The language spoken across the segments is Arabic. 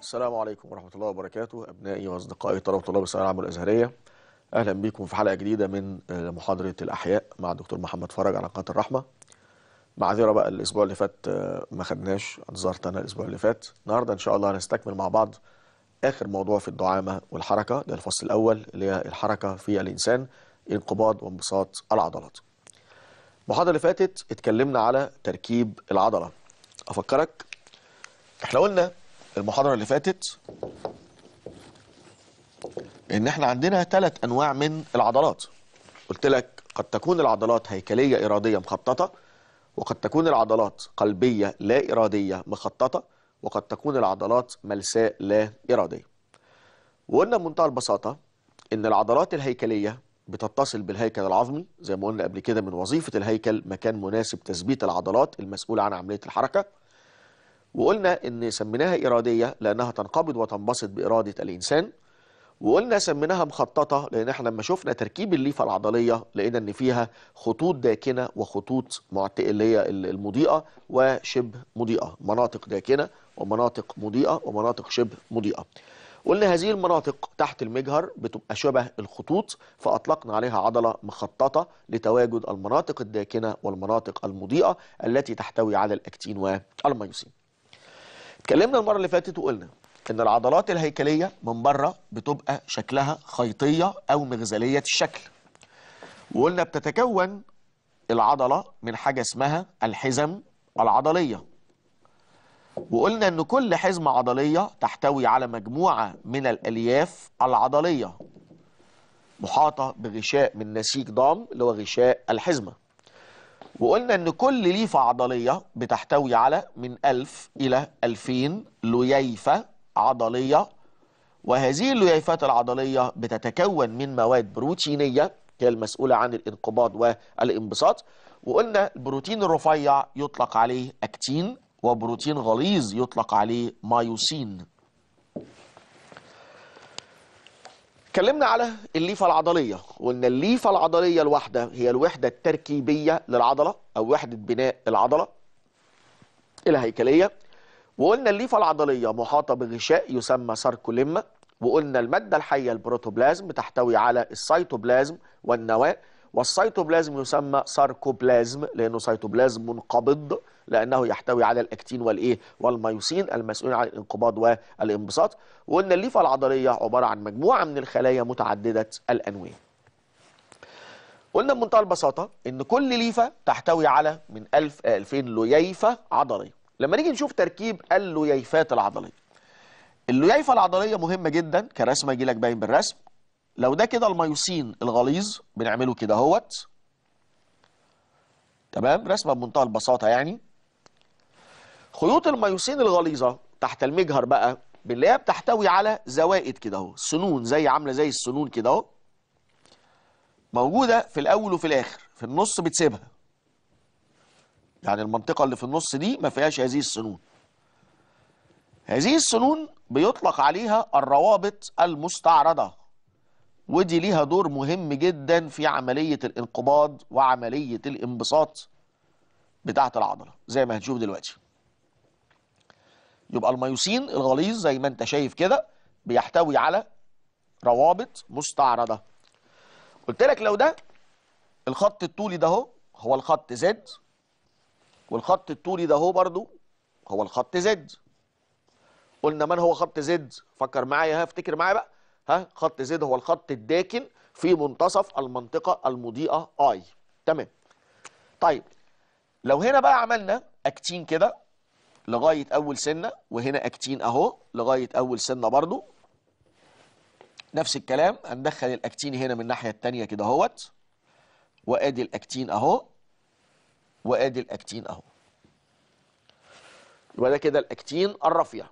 السلام عليكم ورحمة الله وبركاته أبنائي وأصدقائي طلبة طلاب الثانوية العامة الأزهرية أهلا بكم في حلقة جديدة من آه، محاضرة الأحياء مع الدكتور محمد فرج على قناة الرحمة معذرة بقى الأسبوع اللي فات آه، ما خدناش اتظاهرت أنا الأسبوع اللي فات النهاردة إن شاء الله هنستكمل مع بعض آخر موضوع في الدعامة والحركة ده الفصل الأول اللي هي الحركة في الإنسان انقباض وانبساط العضلات المحاضرة اللي فاتت اتكلمنا على تركيب العضلة أفكرك احنا قلنا المحاضرة اللي فاتت ان احنا عندنا ثلاث انواع من العضلات قلت لك قد تكون العضلات هيكلية ارادية مخططة وقد تكون العضلات قلبية لا ارادية مخططة وقد تكون العضلات ملساء لا ارادية وقلنا بمنتهى البساطة ان العضلات الهيكلية بتتصل بالهيكل العظمي زي ما قلنا قبل كده من وظيفة الهيكل مكان مناسب تثبيت العضلات المسؤولة عن عملية الحركة وقلنا ان سميناها اراديه لانها تنقبض وتنبسط باراده الانسان وقلنا سميناها مخططه لان احنا لما شفنا تركيب الليفه العضليه لقينا ان فيها خطوط داكنه وخطوط اللي هي المضيئه وشبه مضيئه مناطق داكنه ومناطق مضيئه ومناطق شبه مضيئه قلنا هذه المناطق تحت المجهر بتبقى شبه الخطوط فأطلقنا عليها عضلة مخططة لتواجد المناطق الداكنة والمناطق المضيئة التي تحتوي على الأكتين والميوسين اتكلمنا المره اللي فاتت وقلنا ان العضلات الهيكليه من بره بتبقى شكلها خيطيه او مغزليه الشكل وقلنا بتتكون العضله من حاجه اسمها الحزم العضليه وقلنا ان كل حزمه عضليه تحتوي على مجموعه من الالياف العضليه محاطه بغشاء من نسيج ضام اللي هو غشاء الحزمه وقلنا ان كل ليفة عضلية بتحتوي على من 1000 الى 2000 لييفة عضلية وهذه اللييفات العضلية بتتكون من مواد بروتينية هي المسؤولة عن الانقباض والانبساط وقلنا البروتين الرفيع يطلق عليه أكتين وبروتين غليظ يطلق عليه مايوسين اتكلمنا على الليفه العضليه وقلنا الليفه العضليه الواحده هي الوحده التركيبيه للعضله او وحده بناء العضله الهيكليه وقلنا الليفه العضليه محاطه بغشاء يسمى ساركوليما وقلنا الماده الحيه البروتوبلازم تحتوي على السيتوبلازم والنواه والسيتوبلازم يسمى ساركوبلازم لانه سيتوبلازم منقبض لانه يحتوي على الاكتين والايه والميوسين المسؤولين عن الانقباض والانبساط وان الليفه العضليه عباره عن مجموعه من الخلايا متعدده الانواع قلنا بمنتهى البساطه ان كل ليفه تحتوي على من 1000 الى 2000 لييفه عضليه لما نيجي نشوف تركيب اللييفات العضليه اللييفه العضليه مهمه جدا كرسمه يجي لك باين بالرسم لو ده كده الميوسين الغليظ بنعمله كده اهوت تمام رسمه بمنتهى البساطه يعني خيوط الميوسين الغليظة تحت المجهر بقى باللي هي بتحتوي على زوائد كده اهو سنون زي عامله زي السنون كده اهو موجوده في الاول وفي الاخر في النص بتسيبها يعني المنطقه اللي في النص دي ما فيهاش هذه السنون هذه السنون بيطلق عليها الروابط المستعرضه ودي ليها دور مهم جدا في عمليه الانقباض وعمليه الانبساط بتاعه العضله زي ما هنشوف دلوقتي يبقى الميوسين الغليظ زي ما انت شايف كده بيحتوي على روابط مستعرضه قلت لك لو ده الخط الطولي ده هو هو الخط زد والخط الطولي ده هو برضو هو الخط زد قلنا من هو خط زد فكر معايا ها افتكر معايا بقى ها خط زد هو الخط الداكن في منتصف المنطقه المضيئه اي تمام طيب لو هنا بقى عملنا اكتين كده لغاية أول سنة وهنا أكتين أهو لغاية أول سنة برضو نفس الكلام هندخل الأكتين هنا من الناحية التانية كده هوت وأدي الأكتين أهو وأدي الأكتين أهو يبقى ده كده الأكتين الرفيع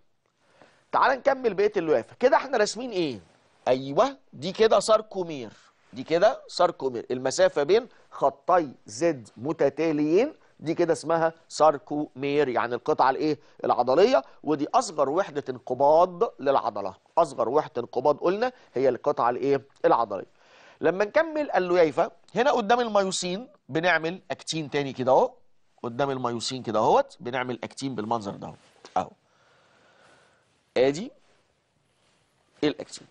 تعال نكمل بقية اللوافة كده احنا راسمين إيه؟ أيوه دي كده ساركومير دي كده ساركومير المسافة بين خطي زد متتاليين دي كده اسمها ساركومير يعني القطعه الايه العضليه ودي اصغر وحده انقباض للعضله اصغر وحده انقباض قلنا هي القطعه الايه العضليه لما نكمل اللويفة هنا قدام الميوسين بنعمل اكتين تاني كده اهو قدام الميوسين كده اهوت بنعمل اكتين بالمنظر ده اهو ادي الاكتين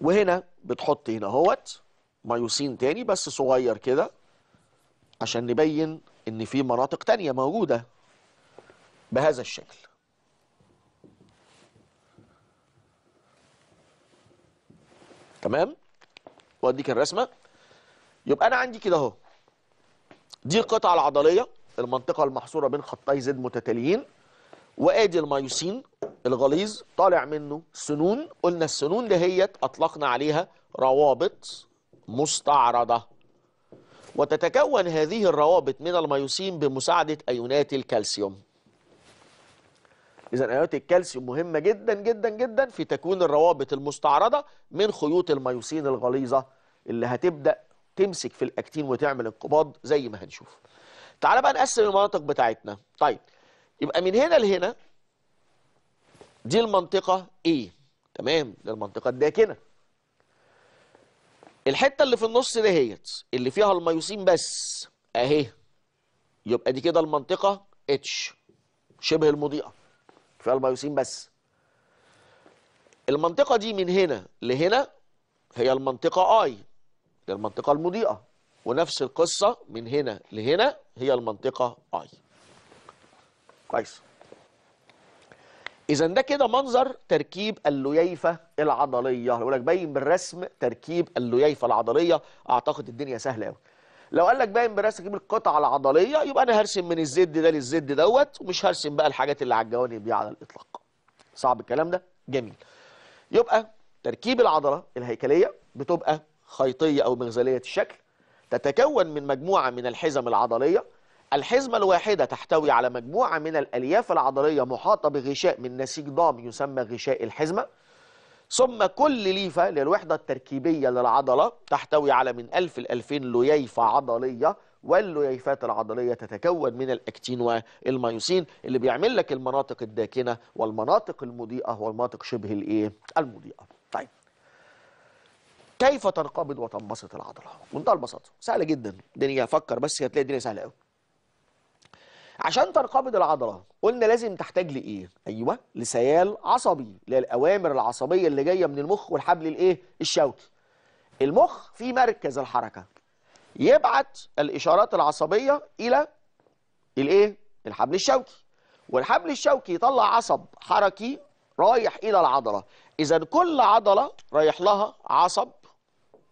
وهنا بتحط هنا اهوت ميوسين تاني بس صغير كده عشان نبين ان في مناطق تانية موجودة بهذا الشكل تمام واديك الرسمة يبقى انا عندي كده اهو دي القطعة العضلية المنطقة المحصورة بين خطي زد متتاليين وادي المايوسين الغليظ طالع منه سنون قلنا السنون دهيت اطلقنا عليها روابط مستعرضة وتتكون هذه الروابط من الميوسين بمساعدة أيونات الكالسيوم إذا أيونات الكالسيوم مهمة جدا جدا جدا في تكوين الروابط المستعرضة من خيوط الميوسين الغليظة اللي هتبدأ تمسك في الأكتين وتعمل انقباض زي ما هنشوف تعال بقى نقسم المناطق بتاعتنا طيب يبقى من هنا لهنا دي المنطقة A تمام دي المنطقة الداكنة الحتة اللي في النص دهيت اللي فيها الميوسين بس اهي يبقى دي كده المنطقة اتش شبه المضيئة فيها الميوسين بس المنطقة دي من هنا لهنا هي المنطقة اي هي المنطقة المضيئة ونفس القصة من هنا لهنا هي المنطقة اي كويس اذا ده كده منظر تركيب اللييفه العضليه يقول لك باين بالرسم تركيب اللييفه العضليه اعتقد الدنيا سهله قوي لو قال لك باين بالرسم تركيب القطعه العضليه يبقى انا هرسم من الزد ده للزد دوت ومش هرسم بقى الحاجات اللي على الجوانب دي على الاطلاق صعب الكلام ده جميل يبقى تركيب العضله الهيكليه بتبقى خيطيه او مغزليه الشكل تتكون من مجموعه من الحزم العضليه الحزمة الواحدة تحتوي على مجموعة من الألياف العضلية محاطة بغشاء من نسيج ضام يسمى غشاء الحزمة ثم كل ليفة للوحدة التركيبية للعضلة تحتوي على من 1000 ل 2000 ليفة عضلية واللييفات العضلية تتكون من الأكتين والمايوسين اللي بيعمل لك المناطق الداكنة والمناطق المضيئة والمناطق شبه الإيه المضيئة طيب كيف تنقبض وتنبسط العضلة؟ منتهى البساطة سهلة جدا الدنيا فكر بس هتلاقي الدنيا سهلة قوي عشان تنقبض العضله قلنا لازم تحتاج لايه ايوه لسيال عصبي للاوامر العصبيه اللي جايه من المخ والحبل الايه الشوكي المخ في مركز الحركه يبعت الاشارات العصبيه الى الايه الحبل الشوكي والحبل الشوكي يطلع عصب حركي رايح الى العضله اذا كل عضله رايح لها عصب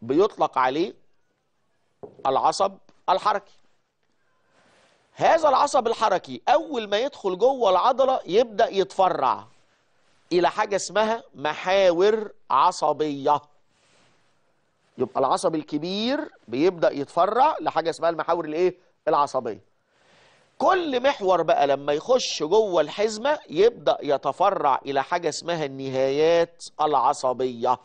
بيطلق عليه العصب الحركي هذا العصب الحركي أول ما يدخل جوه العضلة يبدأ يتفرع إلى حاجة اسمها محاور عصبية يبقى العصب الكبير بيبدأ يتفرع لحاجة اسمها المحاور الايه العصبية كل محور بقى لما يخش جوه الحزمة يبدأ يتفرع إلى حاجة اسمها النهايات العصبية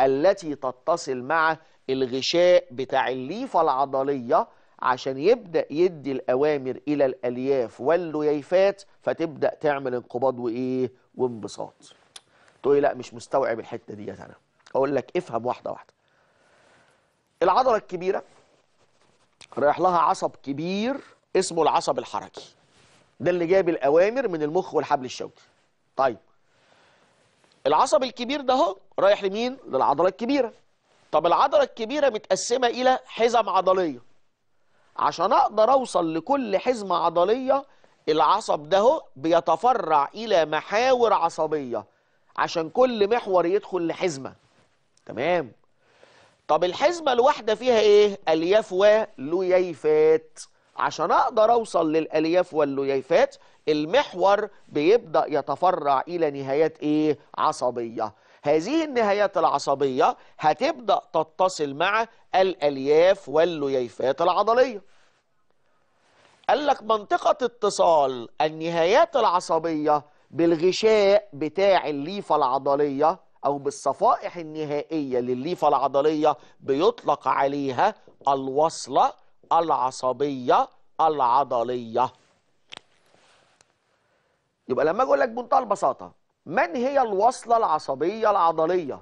التي تتصل مع الغشاء بتاع الليفة العضلية عشان يبدأ يدي الأوامر إلى الألياف والليفات فتبدأ تعمل انقباض وإيه وانبساط تقول لا مش مستوعب الحتة ديت أنا أقول لك افهم واحدة واحدة العضلة الكبيرة رايح لها عصب كبير اسمه العصب الحركي ده اللي جاب الأوامر من المخ والحبل الشوكي طيب العصب الكبير ده اهو رايح لمين؟ للعضلة الكبيرة طب العضلة الكبيرة متقسمة إلى حزم عضلية عشان اقدر اوصل لكل حزمه عضليه العصب ده هو بيتفرع الى محاور عصبيه عشان كل محور يدخل لحزمه تمام طب الحزمه الواحده فيها ايه الياف ولييفات عشان اقدر اوصل للالياف واللييفات المحور بيبدا يتفرع الى نهايات ايه عصبيه هذه النهايات العصبية هتبدأ تتصل مع الألياف واللييفات العضلية قال لك منطقة اتصال النهايات العصبية بالغشاء بتاع الليفة العضلية أو بالصفائح النهائية للليفة العضلية بيطلق عليها الوصلة العصبية العضلية يبقى لما أقول لك بمنتهى البساطة من هي الوصلة العصبية العضلية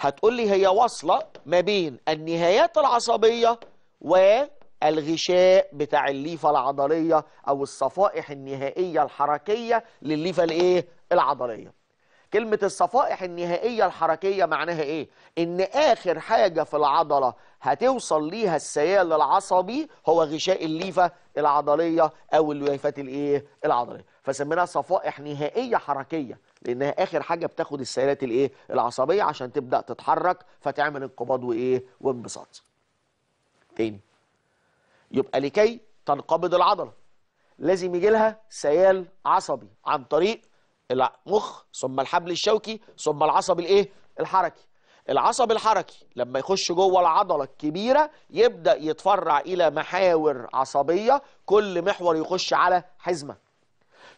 هتقول لي هي وصلة ما بين النهايات العصبية والغشاء بتاع الليفة العضلية أو الصفائح النهائية الحركية للليفة الإيه؟ العضلية كلمة الصفائح النهائية الحركية معناها ايه؟ ان اخر حاجة في العضلة هتوصل ليها السيال العصبي هو غشاء الليفة العضلية او الليفات الايه؟ العضلية فسميناها صفائح نهائية حركية لانها اخر حاجة بتاخد السيالات الايه؟ العصبية عشان تبدأ تتحرك فتعمل انقباض وايه؟ وانبساط تاني يبقى لكي تنقبض العضلة لازم يجي لها سيال عصبي عن طريق المخ ثم الحبل الشوكي ثم العصب الايه الحركي العصب الحركي لما يخش جوه العضله الكبيره يبدا يتفرع الى محاور عصبيه كل محور يخش على حزمه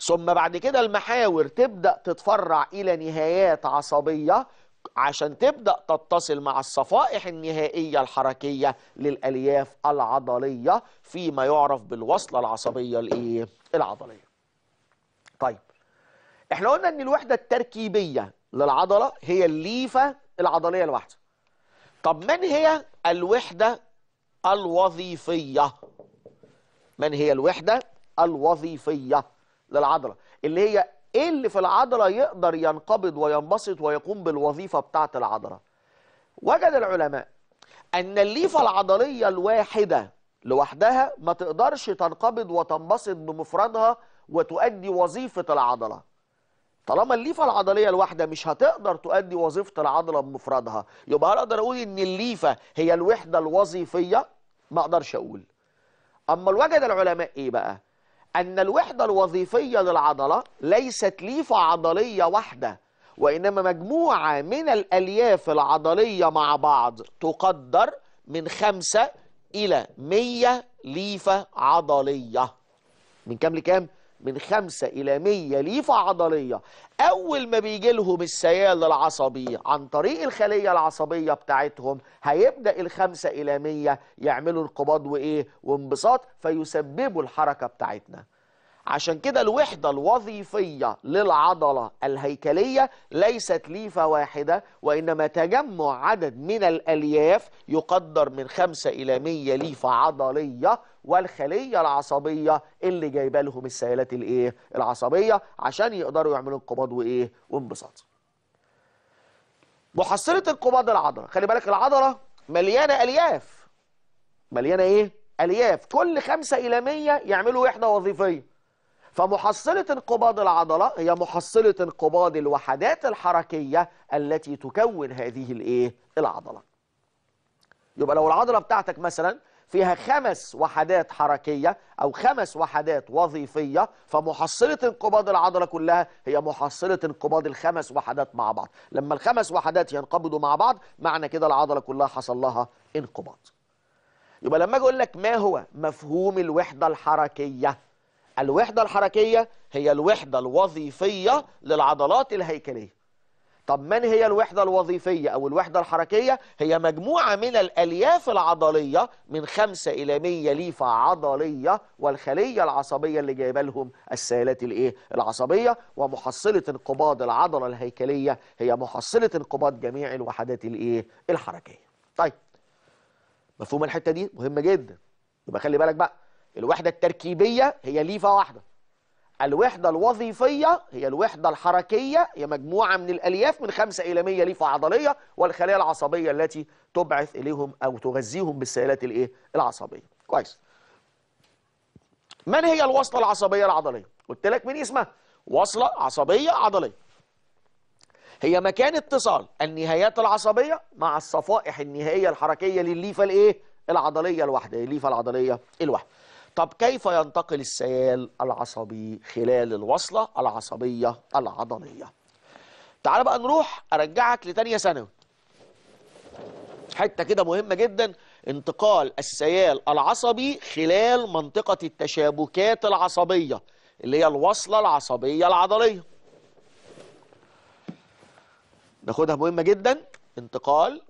ثم بعد كده المحاور تبدا تتفرع الى نهايات عصبيه عشان تبدا تتصل مع الصفائح النهائيه الحركيه للالياف العضليه فيما يعرف بالوصله العصبيه الايه العضليه طيب احنا قلنا ان الوحده التركيبيه للعضله هي الليفه العضليه الواحده طب من هي الوحده الوظيفيه من هي الوحده الوظيفيه للعضله اللي هي ايه اللي في العضله يقدر ينقبض وينبسط ويقوم بالوظيفه بتاعه العضله وجد العلماء ان الليفه العضليه الواحده لوحدها ما تقدرش تنقبض وتنبسط بمفردها وتؤدي وظيفه العضله طالما الليفه العضليه الواحده مش هتقدر تؤدي وظيفه العضله بمفردها يبقى هل اقدر اقول ان الليفه هي الوحده الوظيفيه ما اقدرش اقول اما الوجد العلماء ايه بقى ان الوحده الوظيفيه للعضله ليست ليفه عضليه واحده وانما مجموعه من الالياف العضليه مع بعض تقدر من خمسة الى 100 ليفه عضليه من كام لكام من خمسة إلى مية ليفة عضلية أول ما بيجي لهم السيال العصبي عن طريق الخلية العصبية بتاعتهم هيبدأ الخمسة إلى مية يعملوا انقباض وإيه وانبساط فيسببوا الحركة بتاعتنا عشان كده الوحدة الوظيفية للعضلة الهيكلية ليست ليفة واحدة وإنما تجمع عدد من الألياف يقدر من 5 إلى 100 ليفة عضلية والخليه العصبيه اللي جايبه لهم السيالات الايه العصبيه عشان يقدروا يعملوا انقباض وايه وانبساط محصله انقباض العضله خلي بالك العضله مليانه الياف مليانه ايه الياف كل خمسه الى 100 يعملوا وحده وظيفيه فمحصلة انقباض العضلة هي محصلة انقباض الوحدات الحركية التي تكون هذه الايه العضلة يبقى لو العضلة بتاعتك مثلا فيها خمس وحدات حركية أو خمس وحدات وظيفية فمحصلة انقباض العضلة كلها هي محصلة انقباض الخمس وحدات مع بعض لما الخمس وحدات ينقبضوا مع بعض معنى كده العضلة كلها حصل لها انقباض يبقى لما أجي أقول لك ما هو مفهوم الوحدة الحركية الوحدة الحركية هي الوحدة الوظيفية للعضلات الهيكلية طب من هي الوحدة الوظيفية أو الوحدة الحركية هي مجموعة من الألياف العضلية من خمسة إلى مية ليفة عضلية والخلية العصبية اللي جايبة لهم السيالات الإيه؟ العصبية ومحصلة انقباض العضلة الهيكلية هي محصلة انقباض جميع الوحدات الإيه؟ الحركية طيب مفهوم الحتة دي مهمة جدا يبقى خلي بالك بقى الوحدة التركيبية هي ليفة واحدة الوحدة الوظيفية هي الوحدة الحركية هي مجموعة من الألياف من خمسة إلى مية ليفة عضلية والخلايا العصبية التي تبعث إليهم أو تغذيهم بالسيالات الإيه؟ العصبية كويس من هي الوصلة العصبية العضلية؟ قلت لك من اسمها وصلة عصبية عضلية هي مكان اتصال النهايات العصبية مع الصفائح النهائية الحركية للليفة الإيه؟ العضلية الواحدة الليفة العضلية الواحدة طب كيف ينتقل السيال العصبي خلال الوصلة العصبية العضلية تعال بقى نروح أرجعك لتانية ثانوي حتة كده مهمة جدا انتقال السيال العصبي خلال منطقة التشابكات العصبية اللي هي الوصلة العصبية العضلية ناخدها مهمة جدا انتقال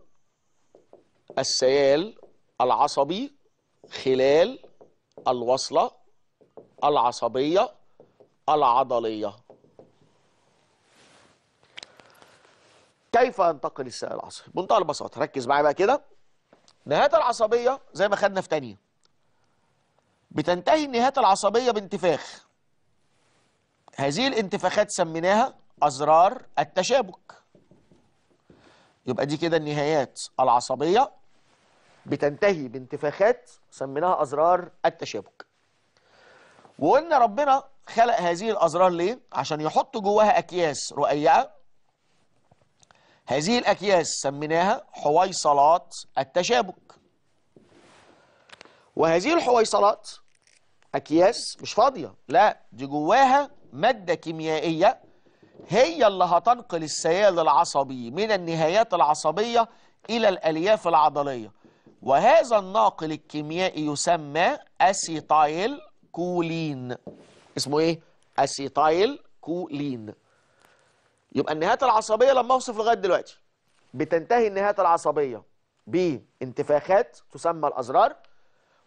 السيال العصبي خلال الوصلة العصبية العضلية كيف ينتقل السائل العصبي بمنتهى البساطة ركز معايا بقى كده نهاية العصبية زي ما خدنا في تانية بتنتهي النهاية العصبية بانتفاخ هذه الانتفاخات سميناها أزرار التشابك يبقى دي كده النهايات العصبية بتنتهي بانتفاخات سميناها أزرار التشابك وقلنا ربنا خلق هذه الأزرار ليه؟ عشان يحط جواها أكياس رقيقة هذه الأكياس سميناها حويصلات التشابك وهذه الحويصلات أكياس مش فاضية لا دي جواها مادة كيميائية هي اللي هتنقل السيال العصبي من النهايات العصبية إلى الألياف العضلية وهذا الناقل الكيميائي يسمى أسيتايل كولين اسمه إيه؟ أسيتايل كولين يبقى النهايات العصبية لما أوصف لغاية دلوقتي بتنتهي النهايات العصبية بانتفاخات تسمى الأزرار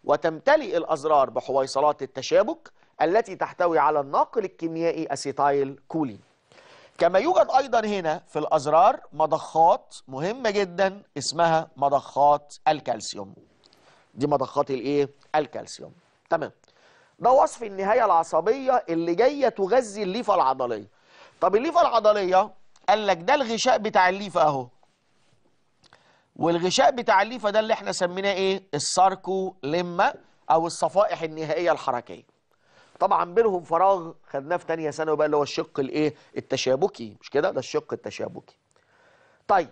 وتمتلئ الأزرار بحويصلات التشابك التي تحتوي على الناقل الكيميائي أسيتايل كولين كما يوجد أيضا هنا في الأزرار مضخات مهمة جدا اسمها مضخات الكالسيوم دي مضخات الايه الكالسيوم تمام ده وصف النهاية العصبية اللي جاية تغذي الليفة العضلية طب الليفة العضلية قال لك ده الغشاء بتاع الليفة اهو والغشاء بتاع الليفة ده اللي احنا سميناه ايه الساركو لما او الصفائح النهائية الحركية طبعا بينهم فراغ خدناه في ثانيه ثانوي بقى اللي هو الشق الايه التشابكي مش كده ده الشق التشابكي طيب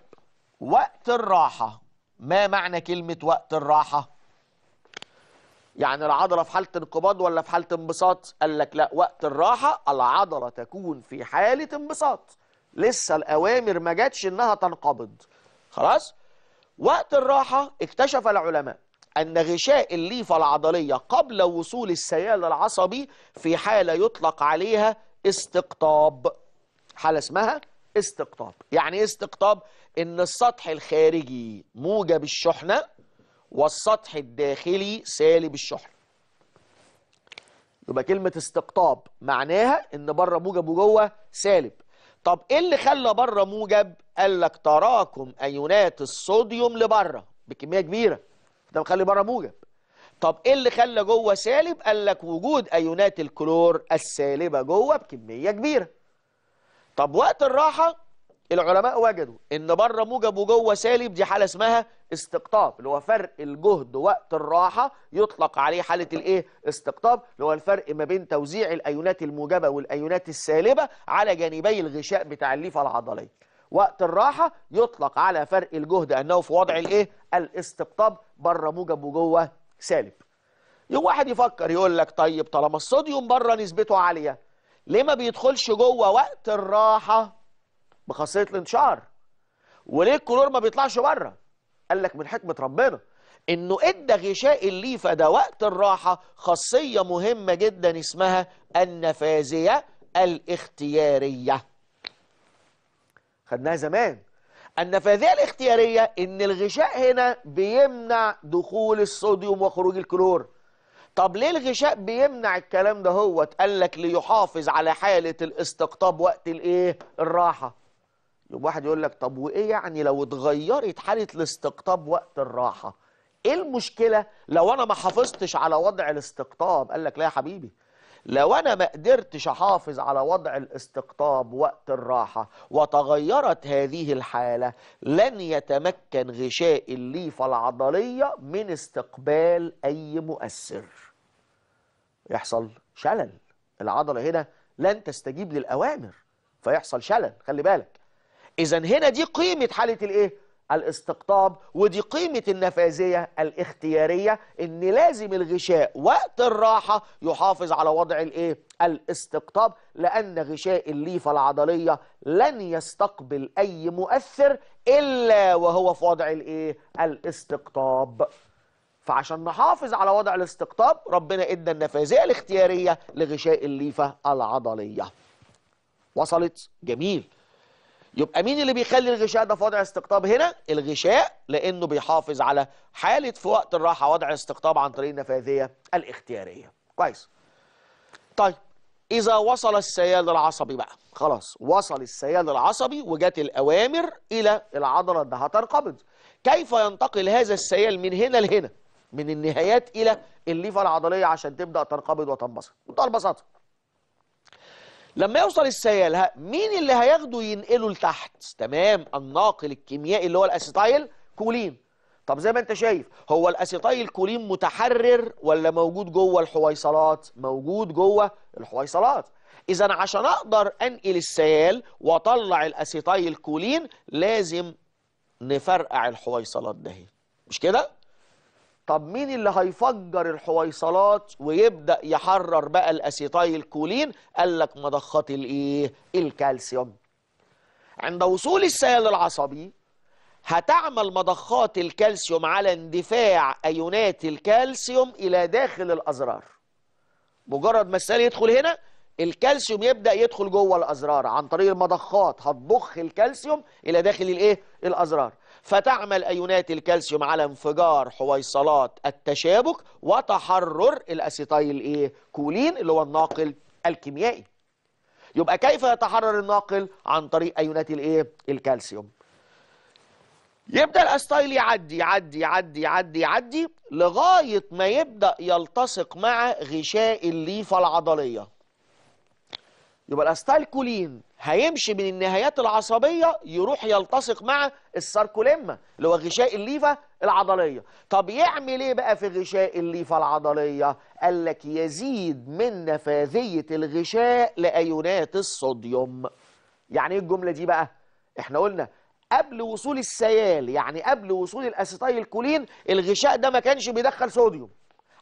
وقت الراحه ما معنى كلمه وقت الراحه يعني العضله في حاله انقباض ولا في حاله انبساط قال لك لا وقت الراحه العضله تكون في حاله انبساط لسه الاوامر ما جاتش انها تنقبض خلاص وقت الراحه اكتشف العلماء أن غشاء الليفة العضلية قبل وصول السيال العصبي في حالة يطلق عليها استقطاب حالة اسمها استقطاب يعني استقطاب ان السطح الخارجي موجب الشحنة والسطح الداخلي سالب الشحنة يبقى كلمة استقطاب معناها ان بره موجب وجوه سالب طب ايه اللي خلى بره موجب قال لك تراكم ايونات الصوديوم لبره بكمية كبيرة ده مخلي بره موجب طب ايه اللي خلى جوه سالب قال لك وجود ايونات الكلور السالبه جوه بكميه كبيره طب وقت الراحه العلماء وجدوا ان بره موجب وجوه سالب دي حاله اسمها استقطاب اللي هو فرق الجهد وقت الراحه يطلق عليه حاله الايه استقطاب اللي هو الفرق ما بين توزيع الايونات الموجبه والايونات السالبه على جانبي الغشاء بتاع الليفه العضليه وقت الراحة يطلق على فرق الجهد أنه في وضع الإيه؟ الاستقطاب بره موجب وجوه سالب يوم واحد يفكر يقول لك طيب طالما الصوديوم بره نسبته عالية ليه ما بيدخلش جوه وقت الراحة بخاصية الانتشار وليه الكلور ما بيطلعش بره قال لك من حكمة ربنا انه ادى غشاء الليفه ده وقت الراحه خاصيه مهمه جدا اسمها النفاذيه الاختياريه خدناها زمان النفاذية الاختيارية ان الغشاء هنا بيمنع دخول الصوديوم وخروج الكلور طب ليه الغشاء بيمنع الكلام ده هو قال لك ليحافظ على حالة الاستقطاب وقت الايه الراحة يبقى واحد يقول لك طب وايه يعني لو اتغيرت حالة الاستقطاب وقت الراحة ايه المشكلة لو انا ما حافظتش على وضع الاستقطاب قال لك لا يا حبيبي لو انا ما قدرتش احافظ على وضع الاستقطاب وقت الراحه وتغيرت هذه الحاله لن يتمكن غشاء الليفه العضليه من استقبال اي مؤثر يحصل شلل العضله هنا لن تستجيب للاوامر فيحصل شلل خلي بالك اذا هنا دي قيمه حاله الايه الاستقطاب ودي قيمة النفاذية الاختيارية ان لازم الغشاء وقت الراحة يحافظ على وضع الايه الاستقطاب لان غشاء الليفة العضلية لن يستقبل اي مؤثر الا وهو في وضع الايه الاستقطاب فعشان نحافظ على وضع الاستقطاب ربنا ادى النفاذية الاختيارية لغشاء الليفة العضلية وصلت جميل يبقى مين اللي بيخلي الغشاء ده في وضع استقطاب هنا الغشاء لانه بيحافظ على حاله في وقت الراحه وضع استقطاب عن طريق النفاذيه الاختياريه كويس طيب اذا وصل السيال العصبي بقى خلاص وصل السيال العصبي وجت الاوامر الى العضله انها تنقبض كيف ينتقل هذا السيال من هنا لهنا من النهايات الى الليفه العضليه عشان تبدا تنقبض وتنبسط بمنتهى البساطه لما يوصل السيال مين اللي هياخده ينقله لتحت تمام الناقل الكيميائي اللي هو الاسيتايل كولين طب زي ما انت شايف هو الاسيتايل كولين متحرر ولا موجود جوه الحويصلات موجود جوه الحويصلات اذا عشان اقدر انقل السيال واطلع الاسيتايل كولين لازم نفرقع الحويصلات دهي مش كده طب مين اللي هيفجر الحويصلات ويبدأ يحرر بقى الأسيتايل كولين قال لك مضخات الايه الكالسيوم عند وصول السيل العصبي هتعمل مضخات الكالسيوم على اندفاع أيونات الكالسيوم إلى داخل الأزرار مجرد ما السيل يدخل هنا الكالسيوم يبدأ يدخل جوه الأزرار عن طريق المضخات هتضخ الكالسيوم إلى داخل الإيه؟ الأزرار فتعمل أيونات الكالسيوم على انفجار حويصلات التشابك وتحرر الأسيتايل إيه؟ كولين اللي هو الناقل الكيميائي يبقى كيف يتحرر الناقل عن طريق أيونات الإيه؟ الكالسيوم يبدا الاستايل يعدي يعدي يعدي يعدي يعدي لغايه ما يبدا يلتصق مع غشاء الليفه العضليه يبقى الاستايل كولين هيمشي من النهايات العصبية يروح يلتصق مع الساركوليما اللي هو غشاء الليفة العضلية طب يعمل ايه بقى في غشاء الليفة العضلية قال لك يزيد من نفاذية الغشاء لأيونات الصوديوم يعني ايه الجملة دي بقى احنا قلنا قبل وصول السيال يعني قبل وصول الاسيتايل كولين الغشاء ده ما كانش بيدخل صوديوم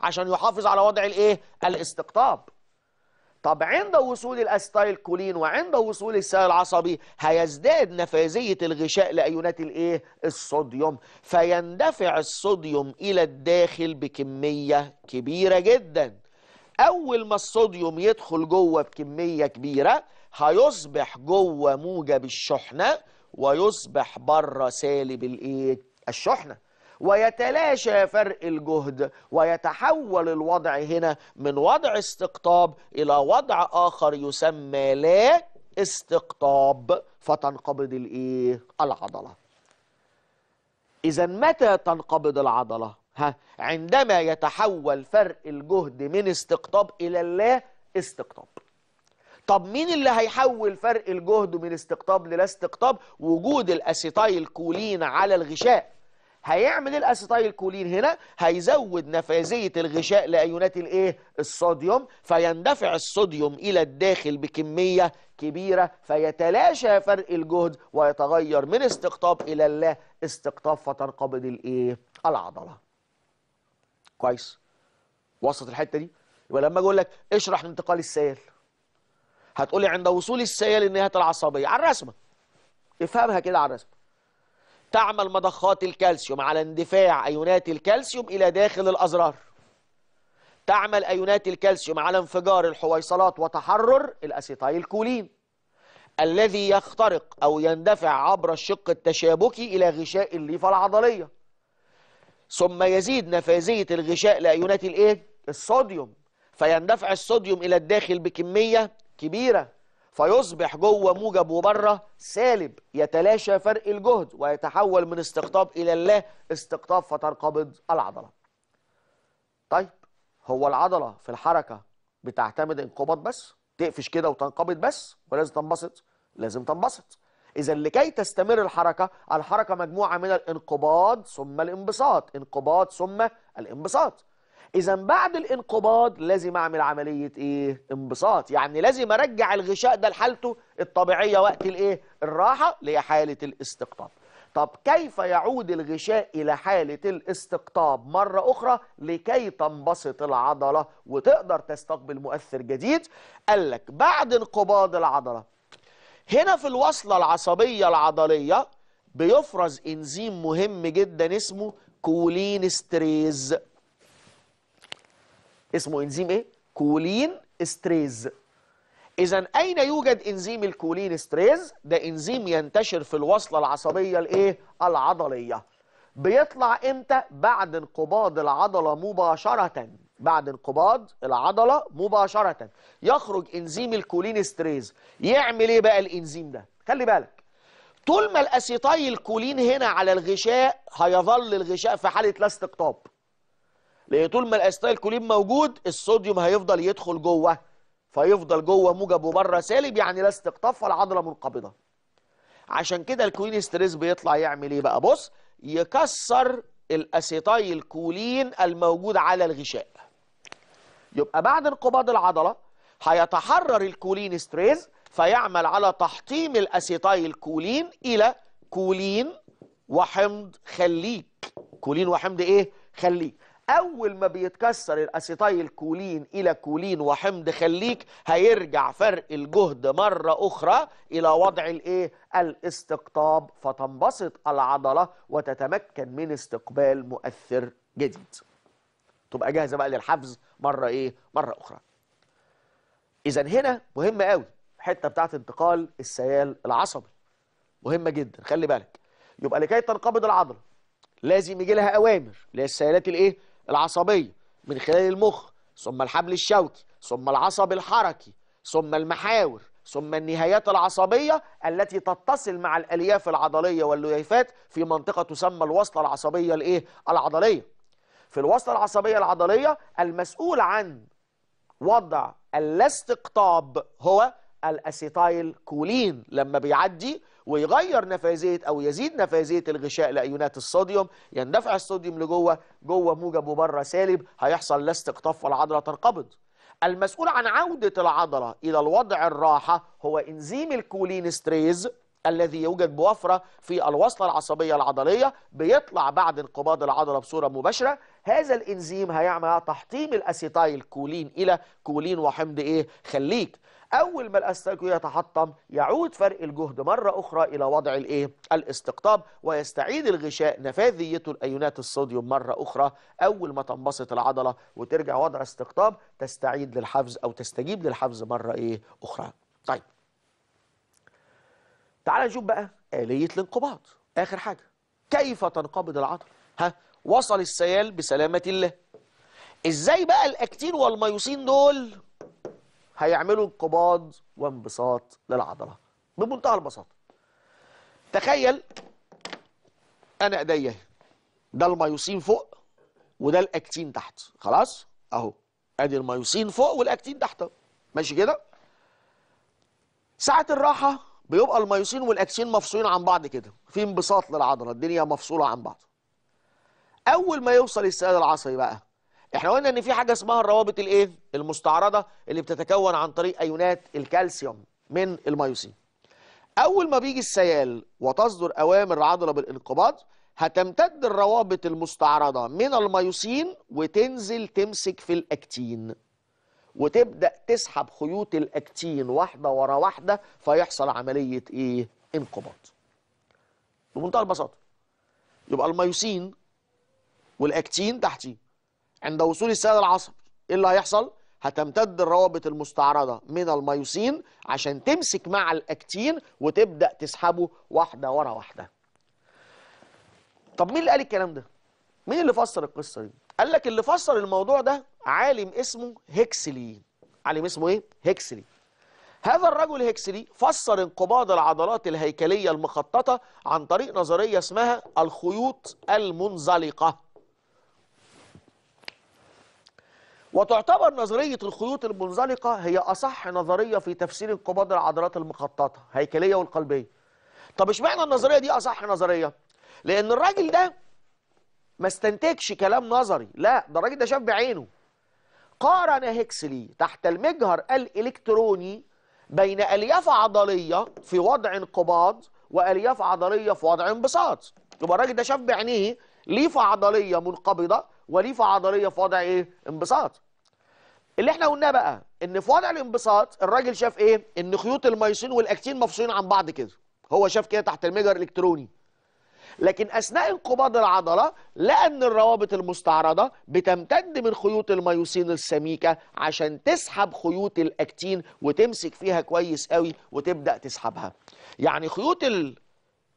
عشان يحافظ على وضع الايه الاستقطاب طب عند وصول الاستايل كولين وعند وصول السائل العصبي هيزداد نفاذية الغشاء لأيونات الايه الصوديوم فيندفع الصوديوم إلى الداخل بكمية كبيرة جدا أول ما الصوديوم يدخل جوه بكمية كبيرة هيصبح جوه موجب الشحنة ويصبح بره سالب الايه الشحنه ويتلاشى فرق الجهد ويتحول الوضع هنا من وضع استقطاب إلى وضع آخر يسمى لا استقطاب فتنقبض الإيه؟ العضلة إذا متى تنقبض العضلة؟ ها عندما يتحول فرق الجهد من استقطاب إلى اللا استقطاب طب مين اللي هيحول فرق الجهد من استقطاب للا استقطاب وجود الاسيتايل كولين على الغشاء هيعمل ايه الاسيتايل كولين هنا هيزود نفاذيه الغشاء لايونات الايه الصوديوم فيندفع الصوديوم الى الداخل بكميه كبيره فيتلاشى فرق الجهد ويتغير من استقطاب الى اللا استقطاب فتنقبض الايه العضله كويس وسط الحته دي يبقى لما اقول لك اشرح انتقال السيل هتقولي عند وصول السيل النهايه العصبيه على الرسمه افهمها كده على الرسمه تعمل مضخات الكالسيوم على اندفاع أيونات الكالسيوم إلى داخل الأزرار تعمل أيونات الكالسيوم على انفجار الحويصلات وتحرر الأسيتايل كولين الذي يخترق أو يندفع عبر الشق التشابكي إلى غشاء الليفة العضلية ثم يزيد نفاذية الغشاء لأيونات الإيه؟ الصوديوم فيندفع الصوديوم إلى الداخل بكمية كبيرة فيصبح جوه موجب وبره سالب يتلاشى فرق الجهد ويتحول من استقطاب إلى الله استقطاب فتنقبض العضلة طيب هو العضلة في الحركة بتعتمد انقباض بس تقفش كده وتنقبض بس ولازم تنبسط لازم تنبسط إذا لكي تستمر الحركة الحركة مجموعة من الانقباض ثم الانبساط انقباض ثم الانبساط اذا بعد الانقباض لازم اعمل عمليه ايه انبساط يعني لازم ارجع الغشاء ده لحالته الطبيعيه وقت الايه الراحه اللي هي حاله الاستقطاب طب كيف يعود الغشاء إلى حالة الاستقطاب مرة أخرى لكي تنبسط العضلة وتقدر تستقبل مؤثر جديد قال لك بعد انقباض العضلة هنا في الوصلة العصبية العضلية بيفرز إنزيم مهم جدا اسمه كولينستريز اسمه انزيم ايه كولين استريز اذا اين يوجد انزيم الكولين استريز ده انزيم ينتشر في الوصله العصبيه الايه العضليه بيطلع امتى بعد انقباض العضله مباشره بعد انقباض العضله مباشره يخرج انزيم الكولين استريز يعمل ايه بقى الانزيم ده خلي بالك طول ما الاسيتايل كولين هنا على الغشاء هيظل الغشاء في حاله لا استقطاب لان طول ما الاستايل كولين موجود الصوديوم هيفضل يدخل جوه فيفضل جوه موجب وبره سالب يعني لا استقطاف ولا عضله منقبضه عشان كده الكولين ستريس بيطلع يعمل ايه بقى بص يكسر الاسيتايل كولين الموجود على الغشاء يبقى بعد انقباض العضله هيتحرر الكولين ستريس فيعمل على تحطيم الاسيتايل كولين الى كولين وحمض خليك كولين وحمض ايه خليك اول ما بيتكسر الاسيتايل كولين الى كولين وحمض خليك هيرجع فرق الجهد مره اخرى الى وضع الايه الاستقطاب فتنبسط العضله وتتمكن من استقبال مؤثر جديد تبقى جاهزه بقى للحفز مره ايه مره اخرى اذا هنا مهم قوي الحته بتاعه انتقال السيال العصبي مهمه جدا خلي بالك يبقى لكي تنقبض العضله لازم يجي لها اوامر اللي هي السيالات الايه العصبية من خلال المخ ثم الحبل الشوكي ثم العصب الحركي ثم المحاور ثم النهايات العصبية التي تتصل مع الألياف العضلية واللويفات في منطقة تسمى الوصلة العصبية الإيه؟ العضلية في الوصلة العصبية العضلية المسؤول عن وضع الاستقطاب هو الاسيتايل كولين لما بيعدي ويغير نفاذيه او يزيد نفاذيه الغشاء لايونات الصوديوم يندفع الصوديوم لجوه جوه موجب وبره سالب هيحصل لا استقطاف والعضله تنقبض المسؤول عن عودة العضلة إلى الوضع الراحة هو إنزيم الكولين ستريز الذي يوجد بوفرة في الوصلة العصبية العضلية بيطلع بعد انقباض العضلة بصورة مباشرة هذا الإنزيم هيعمل تحطيم الأسيتايل كولين إلى كولين وحمض إيه خليك أول ما الأستاكو يتحطم يعود فرق الجهد مرة أخرى إلى وضع الإيه؟ الاستقطاب ويستعيد الغشاء نفاذيته الأيونات الصوديوم مرة أخرى أول ما تنبسط العضلة وترجع وضع استقطاب تستعيد للحفز أو تستجيب للحفز مرة إيه أخرى طيب تعال نشوف بقى آلية الانقباض آخر حاجة كيف تنقبض العضلة ها وصل السيال بسلامة الله ازاي بقى الاكتين والميوسين دول هيعملوا انقباض وانبساط للعضلة بمنتهى البساطة تخيل انا ايديا ده الميوسين فوق وده الاكتين تحت خلاص اهو ادي الميوسين فوق والاكتين تحت ماشي كده ساعة الراحة بيبقى الميوسين والاكتين مفصولين عن بعض كده في انبساط للعضلة الدنيا مفصولة عن بعض اول ما يوصل السائل العصبي بقى احنا قلنا ان في حاجه اسمها الروابط الايه المستعرضه اللي بتتكون عن طريق ايونات الكالسيوم من الميوسين اول ما بيجي السيال وتصدر اوامر العضله بالانقباض هتمتد الروابط المستعرضه من الميوسين وتنزل تمسك في الاكتين وتبدا تسحب خيوط الاكتين واحده ورا واحده فيحصل عمليه ايه انقباض بمنتهى البساطه يبقى الميوسين والاكتين تحتيه عند وصول السيل العصب ايه اللي هيحصل هتمتد الروابط المستعرضة من الميوسين عشان تمسك مع الأكتين وتبدأ تسحبه واحدة ورا واحدة طب مين اللي قال الكلام ده مين اللي فسر القصة دي قال لك اللي فسر الموضوع ده عالم اسمه هيكسلي عالم اسمه ايه هيكسلي هذا الرجل هيكسلي فسر انقباض العضلات الهيكلية المخططة عن طريق نظرية اسمها الخيوط المنزلقة وتعتبر نظرية الخيوط المنزلقة هي أصح نظرية في تفسير انقباض العضلات المخططة هيكلية والقلبية طب اشمعنى النظرية دي أصح نظرية لأن الراجل ده ما استنتجش كلام نظري لا ده الراجل ده شاف بعينه قارن هيكسلي تحت المجهر الإلكتروني بين ألياف عضلية في وضع انقباض وألياف عضلية في وضع انبساط يبقى الراجل ده شاف بعينيه ليفة عضلية منقبضة وليفه عضليه في وضع ايه انبساط اللي احنا قلناه بقى ان في وضع الانبساط الراجل شاف ايه ان خيوط الميسين والاكتين مفصولين عن بعض كده هو شاف كده تحت المجر الالكتروني لكن اثناء انقباض العضله لقى ان الروابط المستعرضه بتمتد من خيوط الميوسين السميكه عشان تسحب خيوط الاكتين وتمسك فيها كويس قوي وتبدا تسحبها يعني خيوط ال...